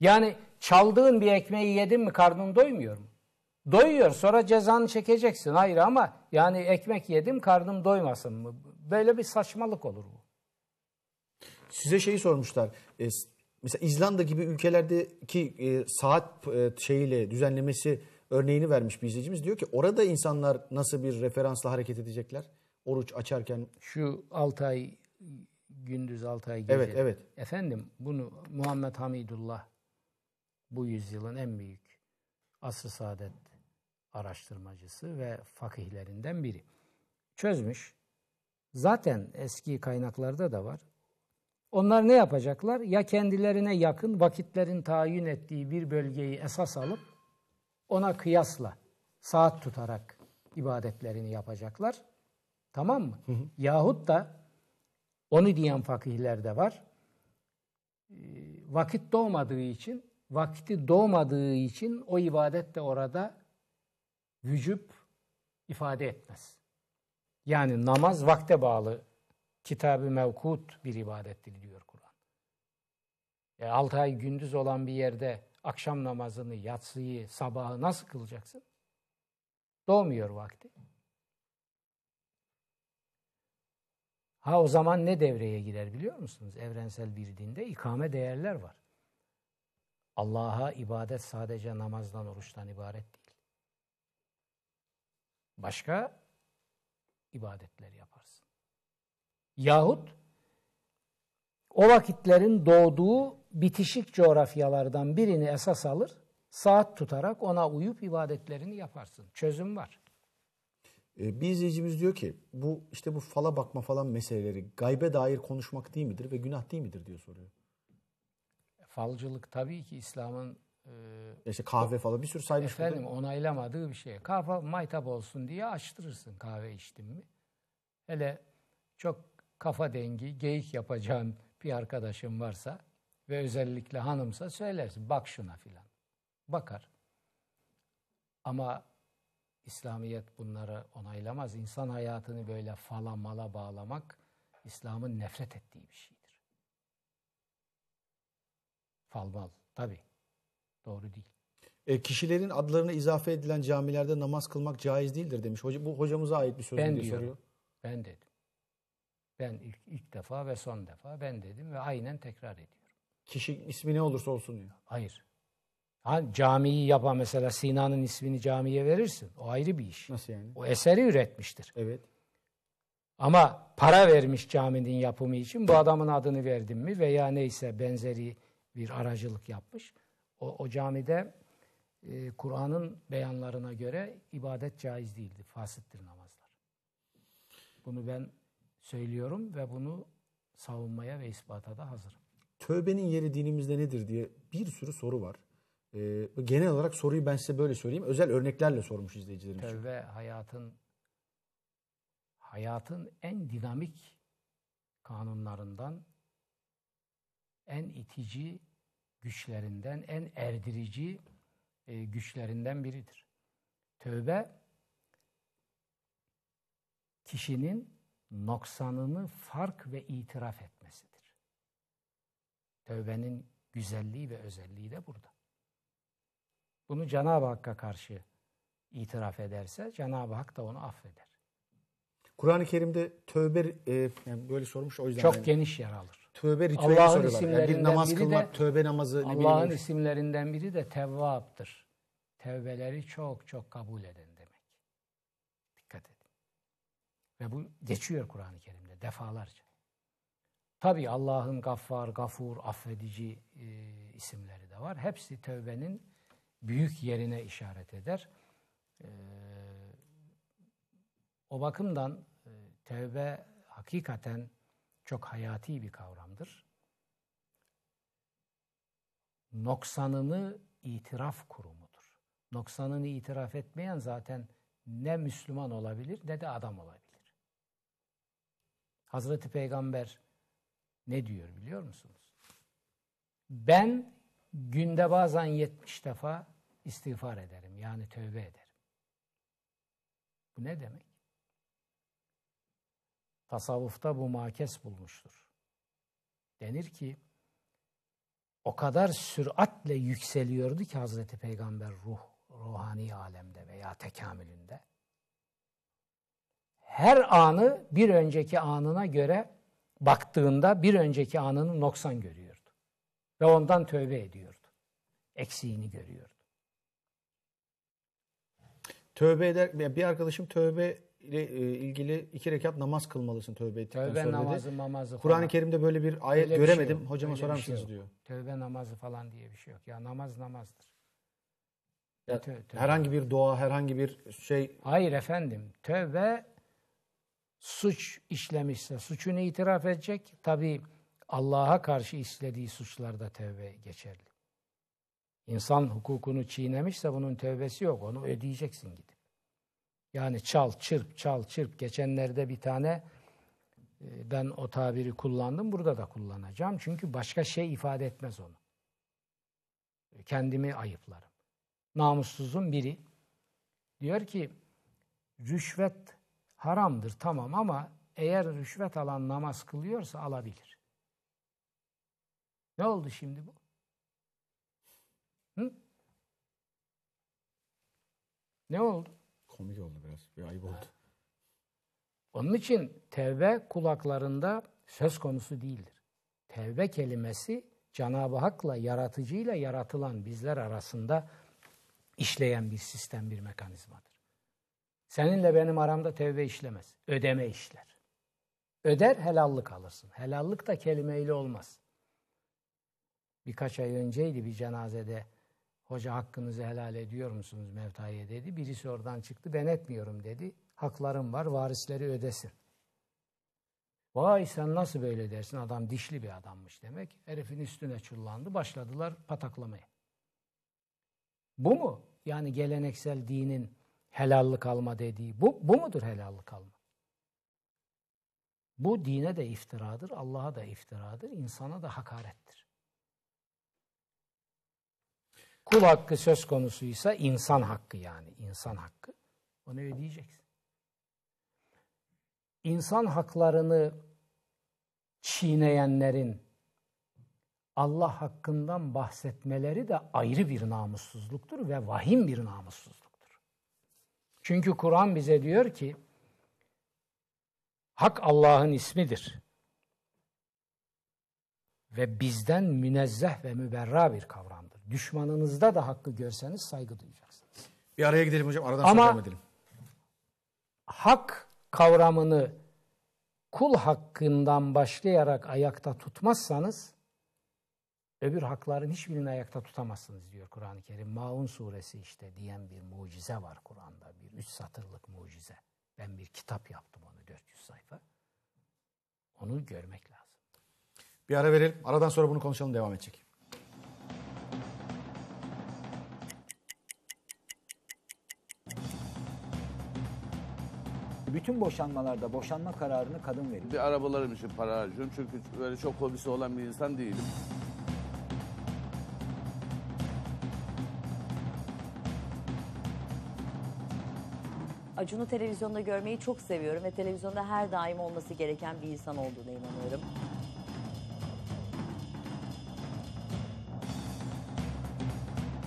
Yani çaldığın bir ekmeği yedin mi karnın doymuyor mu? Doyuyor sonra cezanı çekeceksin. Hayır ama yani ekmek yedim karnım doymasın mı? Böyle bir saçmalık olur bu. Size şeyi sormuşlar. E, mesela İzlanda gibi ülkelerdeki e, saat e, şeyiyle düzenlemesi örneğini vermiş bir izleyicimiz. Diyor ki orada insanlar nasıl bir referansla hareket edecekler? Oruç açarken. Şu 6 ay gündüz 6 ay gece. Evet, evet. Efendim bunu Muhammed Hamidullah bu yüzyılın en büyük asr saadet araştırmacısı ve fakihlerinden biri. Çözmüş. Zaten eski kaynaklarda da var. Onlar ne yapacaklar? Ya kendilerine yakın vakitlerin tayin ettiği bir bölgeyi esas alıp ona kıyasla saat tutarak ibadetlerini yapacaklar. Tamam mı? Hı hı. Yahut da onu diyen fakihler de var. Ee, vakit doğmadığı için, vakti doğmadığı için o ibadet de orada vücub ifade etmez. Yani namaz vakte bağlı kitabı mevkut bir ibadettir diyor Kur'an. E, 6 ay gündüz olan bir yerde akşam namazını, yatsıyı, sabahı nasıl kılacaksın? Doğmuyor vakti. Ha o zaman ne devreye girer biliyor musunuz? Evrensel bir dinde ikame değerler var. Allah'a ibadet sadece namazdan, oruçtan ibaret değil. Başka ibadetler yaparsın. Yahut o vakitlerin doğduğu bitişik coğrafyalardan birini esas alır, saat tutarak ona uyup ibadetlerini yaparsın. Çözüm var. Ee, bir izleyicimiz diyor ki bu işte bu fala bakma falan meseleleri gaybe dair konuşmak değil midir ve günah değil midir diyor soruyor. E, falcılık tabii ki İslam'ın e, işte kahve falan bir sürü saymış. Efendim burada. onaylamadığı bir şey. Kahve maytap olsun diye açtırırsın kahve içtin mi. Hele çok kafa dengi, geyik yapacağın bir arkadaşın varsa ve özellikle hanımsa söylersin bak şuna filan. Bakar. Ama İslamiyet bunları onaylamaz. İnsan hayatını böyle fala mala bağlamak İslam'ın nefret ettiği bir şeydir. Fal mal tabi. Doğru değil. E, kişilerin adlarına izafe edilen camilerde namaz kılmak caiz değildir demiş. Hoca, bu hocamıza ait bir söz ben diye diyorum, soruyor. Ben dedim. Ben ilk, ilk defa ve son defa ben dedim ve aynen tekrar ediyorum. Kişi ismi ne olursa olsun diyor. Hayır. Ha, camiyi yapan mesela Sina'nın ismini camiye verirsin. O ayrı bir iş. Nasıl yani? O eseri üretmiştir. Evet. Ama para vermiş caminin yapımı için bu adamın adını verdim mi veya neyse benzeri bir aracılık yapmış. O, o camide e, Kur'an'ın beyanlarına göre ibadet caiz değildi. Fasittir namazlar. Bunu ben söylüyorum ve bunu savunmaya ve ispata da hazırım. Tövbenin yeri dinimizde nedir diye bir sürü soru var. Ee, genel olarak soruyu ben size böyle söyleyeyim. Özel örneklerle sormuş izleyicilerimiz. Tövbe hayatın hayatın en dinamik kanunlarından, en itici güçlerinden, en erdirici e, güçlerinden biridir. Tövbe kişinin noksanını fark ve itiraf etmesidir. Tövbenin güzelliği ve özelliği de burada. Bunu Cenab-ı Hakk'a karşı itiraf ederse Cenab-ı Hak da onu affeder. Kur'an-ı Kerim'de tövbe e, yani böyle sormuş o yüzden. Çok yani, geniş yer alır. Tövbe ritüeli Allah'ın soruyorlar. Yani bir namaz kılmak, de, tövbe namazı. Allah'ın isimlerinden biri de Tevvap'tır. Tevbeleri çok çok kabul edin. Ve bu geçiyor Kur'an-ı Kerim'de defalarca. Tabi Allah'ın gaffar, gafur, affedici e, isimleri de var. Hepsi tövbenin büyük yerine işaret eder. E, o bakımdan e, tövbe hakikaten çok hayati bir kavramdır. Noksanını itiraf kurumudur. Noksanını itiraf etmeyen zaten ne Müslüman olabilir ne de adam olabilir. Hazreti Peygamber ne diyor biliyor musunuz? Ben günde bazen 70 defa istiğfar ederim. Yani tövbe ederim. Bu ne demek? Tasavvufta bu makes bulmuştur. Denir ki o kadar süratle yükseliyordu ki Hazreti Peygamber ruh, ruhani alemde veya tekamülünde her anı bir önceki anına göre baktığında bir önceki anını noksan görüyordu. Ve ondan tövbe ediyordu. Eksiğini görüyordu. Tövbe eder, bir arkadaşım tövbe ile e, ilgili iki rekat namaz kılmalısın tövbe ettikten tövbe sonra namazı, dedi. namazı Kur'an-ı Kerim'de böyle bir ayet öyle göremedim. Bir şey Hocama öyle sorar şey mısınız şey diyor. Tövbe namazı falan diye bir şey yok. Ya namaz namazdır. Ya, tövbe, tövbe. Herhangi bir dua, herhangi bir şey... Hayır efendim. Tövbe suç işlemişse suçunu itiraf edecek. Tabi Allah'a karşı işlediği suçlarda tövbe geçerli. İnsan hukukunu çiğnemişse bunun tövbesi yok. Onu ödeyeceksin gidip. Yani çal çırp çal çırp. Geçenlerde bir tane e, ben o tabiri kullandım. Burada da kullanacağım. Çünkü başka şey ifade etmez onu. Kendimi ayıplarım. Namussuzun biri diyor ki rüşvet haramdır tamam ama eğer rüşvet alan namaz kılıyorsa alabilir. Ne oldu şimdi bu? Hı? Ne oldu? Komik oldu biraz. Bir ayıp oldu. Onun için tevbe kulaklarında söz konusu değildir. Tevbe kelimesi Cenab-ı Hak'la yaratıcıyla yaratılan bizler arasında işleyen bir sistem, bir mekanizmadır. Seninle benim aramda tevbe işlemez. Ödeme işler. Öder helallık alırsın. Helallık da kelimeyle olmaz. Birkaç ay önceydi bir cenazede hoca hakkınızı helal ediyor musunuz Mevtaye dedi. Birisi oradan çıktı ben etmiyorum dedi. Haklarım var varisleri ödesin. Vay sen nasıl böyle dersin adam dişli bir adammış demek. Herifin üstüne çullandı başladılar pataklamaya. Bu mu? Yani geleneksel dinin Helallik alma dediği. Bu, bu mudur helallik alma? Bu dine de iftiradır, Allah'a da iftiradır, insana da hakarettir. Kul hakkı söz konusuysa insan hakkı yani, insan hakkı. Onu ödeyeceksin. İnsan haklarını çiğneyenlerin Allah hakkından bahsetmeleri de ayrı bir namussuzluktur ve vahim bir namussuzluk. Çünkü Kur'an bize diyor ki Hak Allah'ın ismidir. Ve bizden münezzeh ve müberra bir kavramdır. Düşmanınızda da hakkı görseniz saygı duyacaksınız. Bir araya gidelim hocam. Aradan Ama, sonra edelim. Hak kavramını kul hakkından başlayarak ayakta tutmazsanız Öbür hakların hiçbirini ayakta tutamazsınız diyor Kur'an-ı Kerim. Maun suresi işte diyen bir mucize var Kur'an'da. Bir üç satırlık mucize. Ben bir kitap yaptım onu 400 sayfa. Onu görmek lazım. Bir ara verelim. Aradan sonra bunu konuşalım devam edecek. Bütün boşanmalarda boşanma kararını kadın verir. Bir arabalarım için para harcıyorum çünkü böyle çok hobisi olan bir insan değilim. Acun'u televizyonda görmeyi çok seviyorum ve televizyonda her daim olması gereken bir insan olduğuna inanıyorum.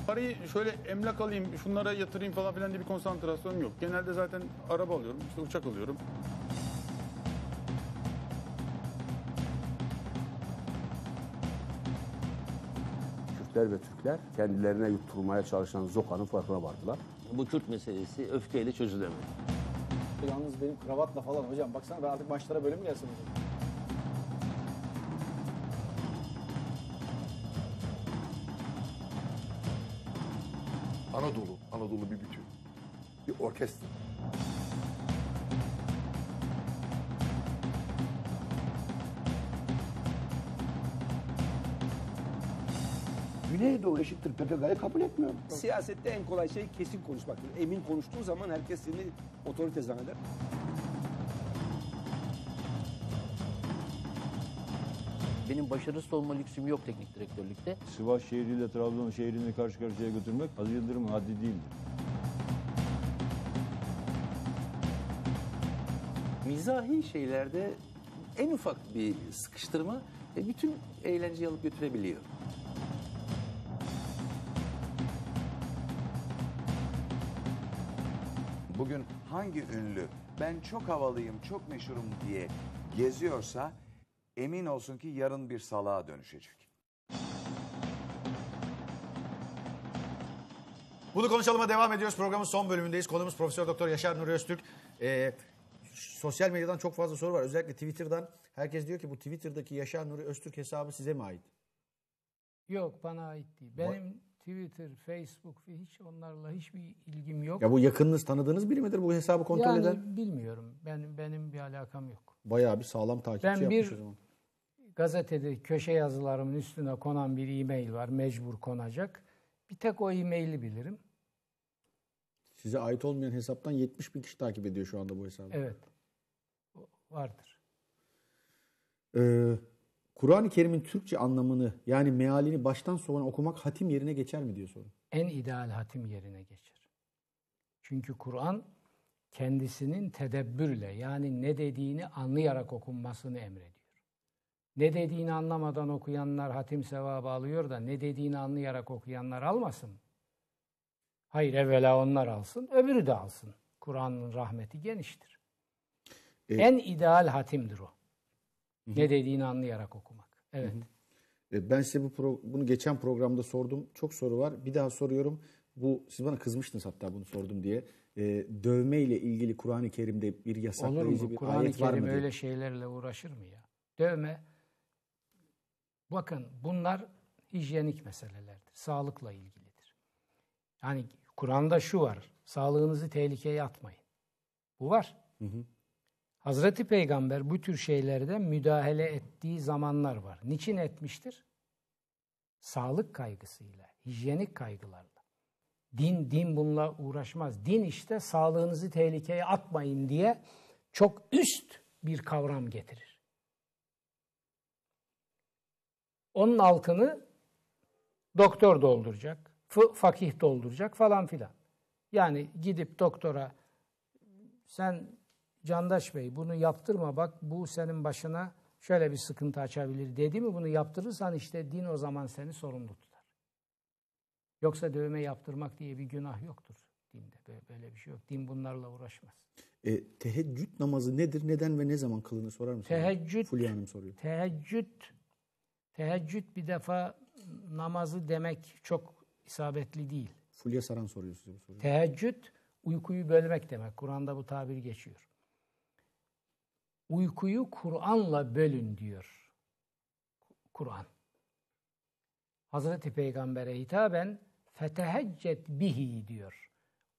Parayı şöyle emlak alayım, şunlara yatırayım falan filan diye bir konsantrasyonum yok. Genelde zaten araba alıyorum, işte uçak alıyorum. Türkler ve Türkler kendilerine yutturmaya çalışan Zoka'nın farkına vardılar bu Kürt meselesi öfkeyle çözülemiyor. Yalnız benim kravatla falan hocam baksana ben artık maçlara böyle mi gelsin hocam? Anadolu, Anadolu bir bütün. Bir orkestra. Güneydoğu eşittir PKK'yı kabul etmiyor. Siyasette en kolay şey kesin konuşmaktır. Emin konuştuğu zaman herkes seni otorite zanneder. Benim başarısız olma lüksüm yok teknik direktörlükte. Sivas şehriyle Trabzon şehrini karşı karşıya götürmek Aziz Yıldırım'ın haddi değildir. Mizahi şeylerde en ufak bir sıkıştırma e, bütün eğlenceyi alıp götürebiliyor. Bugün hangi ünlü ben çok havalıyım, çok meşhurum diye geziyorsa emin olsun ki yarın bir salağa dönüşecek. Bunu konuşalıma devam ediyoruz. Programın son bölümündeyiz. Konumuz Profesör Doktor Yaşar Nuri Öztürk. Ee, sosyal medyadan çok fazla soru var. Özellikle Twitter'dan. Herkes diyor ki bu Twitter'daki Yaşar Nuri Öztürk hesabı size mi ait? Yok bana ait değil. Benim Twitter, Facebook hiç onlarla hiçbir ilgim yok. Ya bu yakınınız, tanıdığınız biri midir bu hesabı kontrol yani, eden? Yani bilmiyorum. Ben, benim bir alakam yok. Bayağı bir sağlam takipçi ben yapmış bir, o zaman. Gazetede köşe yazılarımın üstüne konan bir e-mail var. Mecbur konacak. Bir tek o e-maili bilirim. Size ait olmayan hesaptan 70 bin kişi takip ediyor şu anda bu hesabı. Evet. Vardır. Ee, Kur'an-ı Kerim'in Türkçe anlamını yani mealini baştan sona okumak hatim yerine geçer mi diyor sorun? En ideal hatim yerine geçer. Çünkü Kur'an kendisinin tedebbürle yani ne dediğini anlayarak okunmasını emrediyor. Ne dediğini anlamadan okuyanlar hatim sevabı alıyor da ne dediğini anlayarak okuyanlar almasın. Hayır evvela onlar alsın, öbürü de alsın. Kur'an'ın rahmeti geniştir. Evet. En ideal hatimdir o. Hı-hı. Ne dediğini anlayarak okumak. Evet. Hı-hı. E, ben size bu pro- bunu geçen programda sordum. Çok soru var. Bir daha soruyorum. Bu siz bana kızmıştınız hatta bunu sordum diye. Ee, dövme ile ilgili Kur'an-ı Kerim'de bir yasaklayıcı Olur mu? bir Kur'an-ı ayet Kerim var mı? Kur'an-ı Kerim öyle şeylerle uğraşır mı ya? Dövme bakın bunlar hijyenik meselelerdir. Sağlıkla ilgilidir. Yani Kur'an'da şu var. Sağlığınızı tehlikeye atmayın. Bu var. Hı hı. Hazreti Peygamber bu tür şeylerde müdahale ettiği zamanlar var. Niçin etmiştir? Sağlık kaygısıyla, hijyenik kaygılarla. Din, din bununla uğraşmaz. Din işte sağlığınızı tehlikeye atmayın diye çok üst bir kavram getirir. Onun altını doktor dolduracak, fakih dolduracak falan filan. Yani gidip doktora sen Candaş Bey bunu yaptırma bak bu senin başına şöyle bir sıkıntı açabilir dedi mi bunu yaptırırsan işte din o zaman seni sorumlu tutar. Yoksa dövme yaptırmak diye bir günah yoktur dinde. Böyle, böyle bir şey yok. Din bunlarla uğraşmaz. E, teheccüd namazı nedir, neden ve ne zaman kılınır sorar mısın? Teheccüd, Fulya Hanım soruyor. Teheccüd, teheccüd bir defa namazı demek çok isabetli değil. Fulya Saran soruyor size bu soruyu. Teheccüd uykuyu bölmek demek. Kur'an'da bu tabir geçiyor. Uykuyu Kur'an'la bölün diyor. Kur'an. Hazreti Peygamber'e hitaben feteheccet bihi diyor.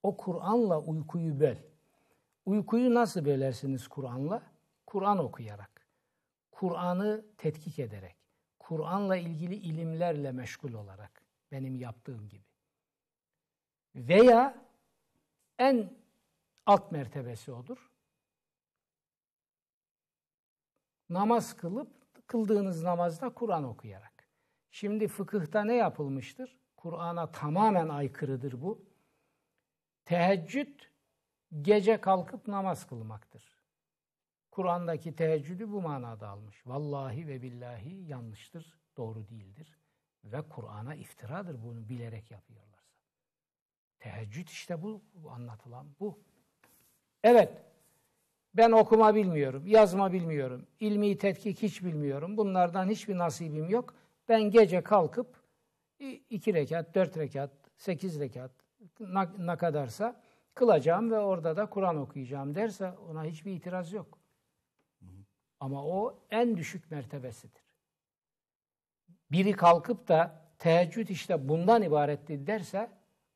O Kur'an'la uykuyu böl. Uykuyu nasıl bölersiniz Kur'an'la? Kur'an okuyarak. Kur'an'ı tetkik ederek. Kur'an'la ilgili ilimlerle meşgul olarak. Benim yaptığım gibi. Veya en alt mertebesi odur. namaz kılıp kıldığınız namazda Kur'an okuyarak. Şimdi fıkıhta ne yapılmıştır? Kur'an'a tamamen aykırıdır bu. Teheccüd gece kalkıp namaz kılmaktır. Kur'an'daki teheccüdü bu manada almış. Vallahi ve billahi yanlıştır, doğru değildir. Ve Kur'an'a iftiradır bunu bilerek yapıyorlarsa. Teheccüd işte bu, bu anlatılan bu. Evet, ben okuma bilmiyorum, yazma bilmiyorum, ilmi tetkik hiç bilmiyorum. Bunlardan hiçbir nasibim yok. Ben gece kalkıp iki rekat, dört rekat, sekiz rekat ne kadarsa kılacağım ve orada da Kur'an okuyacağım derse ona hiçbir itiraz yok. Ama o en düşük mertebesidir. Biri kalkıp da teheccüd işte bundan ibaretti derse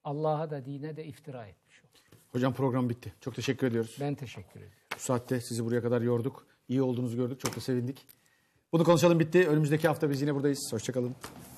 Allah'a da dine de iftira etmiş olur. Hocam program bitti. Çok teşekkür ediyoruz. Ben teşekkür ederim saatte sizi buraya kadar yorduk. İyi olduğunuzu gördük. Çok da sevindik. Bunu konuşalım bitti. Önümüzdeki hafta biz yine buradayız. Hoşçakalın.